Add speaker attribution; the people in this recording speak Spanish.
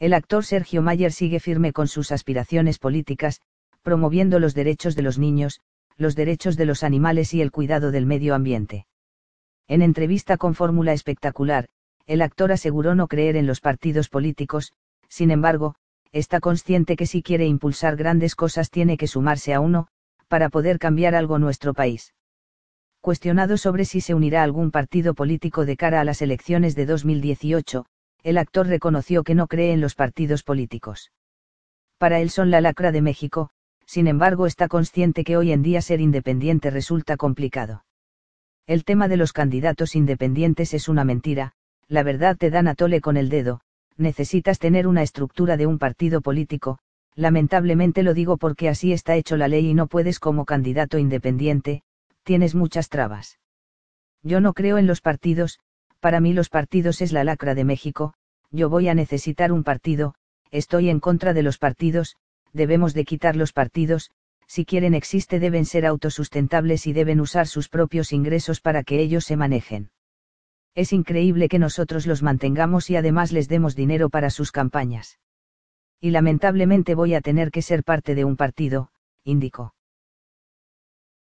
Speaker 1: El actor Sergio Mayer sigue firme con sus aspiraciones políticas, promoviendo los derechos de los niños, los derechos de los animales y el cuidado del medio ambiente. En entrevista con Fórmula Espectacular, el actor aseguró no creer en los partidos políticos, sin embargo, está consciente que si quiere impulsar grandes cosas tiene que sumarse a uno, para poder cambiar algo nuestro país. Cuestionado sobre si se unirá algún partido político de cara a las elecciones de 2018, el actor reconoció que no cree en los partidos políticos. Para él son la lacra de México, sin embargo está consciente que hoy en día ser independiente resulta complicado. El tema de los candidatos independientes es una mentira, la verdad te dan a tole con el dedo, necesitas tener una estructura de un partido político, lamentablemente lo digo porque así está hecho la ley y no puedes como candidato independiente, tienes muchas trabas. Yo no creo en los partidos, para mí los partidos es la lacra de México, yo voy a necesitar un partido, estoy en contra de los partidos, debemos de quitar los partidos, si quieren existe deben ser autosustentables y deben usar sus propios ingresos para que ellos se manejen. Es increíble que nosotros los mantengamos y además les demos dinero para sus campañas. Y lamentablemente voy a tener que ser parte de un partido, indicó.